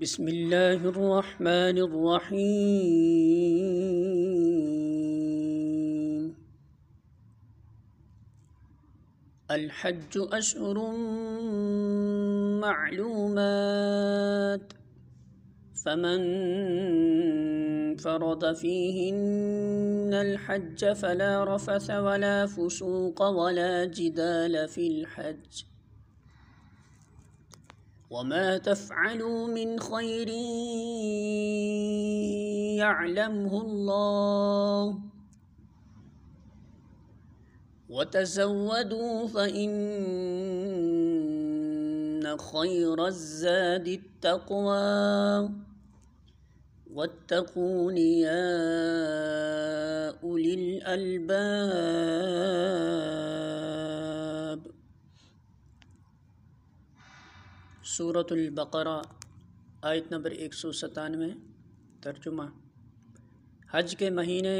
بسم الله الرحمن الرحيم الحج أشهر معلومات فمن فرض فيهن الحج فلا رفث ولا فسوق ولا جدال في الحج وما تفعلوا من خير يعلمه الله وتزودوا فإن خير الزاد التقوى واتقون يا أولي الألباب صورت البقرا آیت نمبر ایک سو ستانوے ترجمہ حج کے مہینے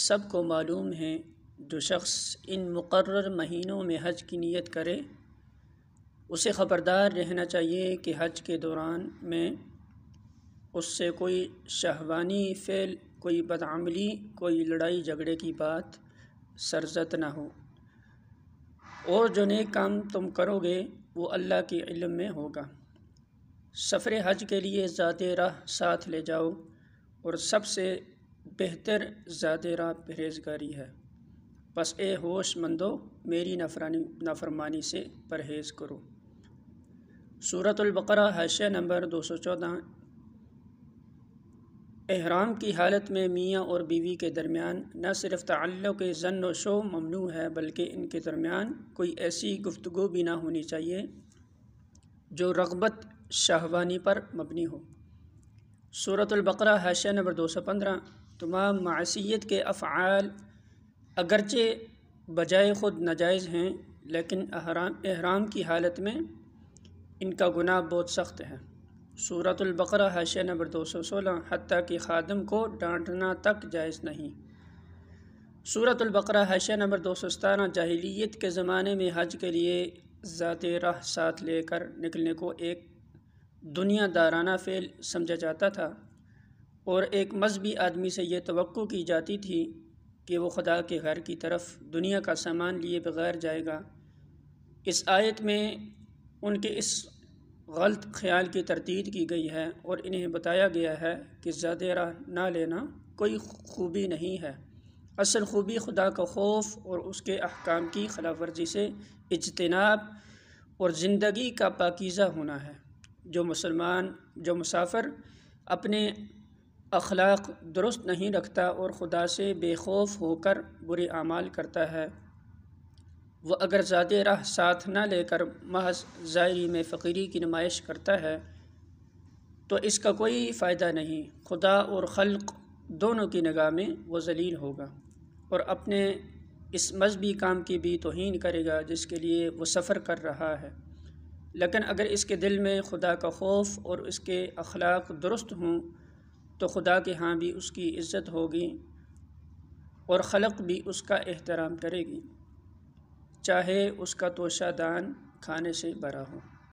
سب کو معلوم ہیں جو شخص ان مقرر مہینوں میں حج کی نیت کرے اسے خبردار رہنا چاہیے کہ حج کے دوران میں اس سے کوئی شہوانی فعل کوئی بدعملی کوئی لڑائی جھگڑے کی بات سرزت نہ ہو اور جو نیک کام تم کرو گے وہ اللہ کے علم میں ہوگا سفر حج کے لیے ذات راہ ساتھ لے جاؤ اور سب سے بہتر ذات راہ پرہیز گاری ہے بس اے ہوش مندو میری نفرانی نفرمانی سے پرہیز کرو صورت البقرہ حاشیہ نمبر دو سو چودہ احرام کی حالت میں میاں اور بیوی کے درمیان نہ صرف تعلق کے زن و شو ممنوع ہے بلکہ ان کے درمیان کوئی ایسی گفتگو بھی نہ ہونی چاہیے جو رغبت شاہوانی پر مبنی ہو صورت البقرہ حاشیہ نمبر دو سو پندرہ تمام معصیت کے افعال اگرچہ بجائے خود ناجائز ہیں لیکن احرام احرام کی حالت میں ان کا گناہ بہت سخت ہے صورت البقرہ حاشیہ نمبر دو سو سولہ حتیٰ کہ خادم کو ڈانٹنا تک جائز نہیں صورت البقرہ حاشیہ نمبر دو سو ستارہ جاہلیت کے زمانے میں حج کے لیے ذات راہ ساتھ لے کر نکلنے کو ایک دنیا دارانہ فعل سمجھا جاتا تھا اور ایک مذہبی آدمی سے یہ توقع کی جاتی تھی کہ وہ خدا کے گھر کی طرف دنیا کا سامان لیے بغیر جائے گا اس آیت میں ان کے اس غلط خیال کی تردید کی گئی ہے اور انہیں بتایا گیا ہے کہ زیادہ راہ نہ لینا کوئی خوبی نہیں ہے اصل خوبی خدا کا خوف اور اس کے احکام کی خلاف ورزی سے اجتناب اور زندگی کا پاکیزہ ہونا ہے جو مسلمان جو مسافر اپنے اخلاق درست نہیں رکھتا اور خدا سے بے خوف ہو کر برے اعمال کرتا ہے وہ اگر زیادہ راہ ساتھ نہ لے کر محض ظاہری میں فقیری کی نمائش کرتا ہے تو اس کا کوئی فائدہ نہیں خدا اور خلق دونوں کی نگاہ میں وہ ذلیل ہوگا اور اپنے اس مذہبی کام کی بھی توہین کرے گا جس کے لیے وہ سفر کر رہا ہے لیکن اگر اس کے دل میں خدا کا خوف اور اس کے اخلاق درست ہوں تو خدا کے ہاں بھی اس کی عزت ہوگی اور خلق بھی اس کا احترام کرے گی چاہے اس کا توشہ دان کھانے سے بھرا ہو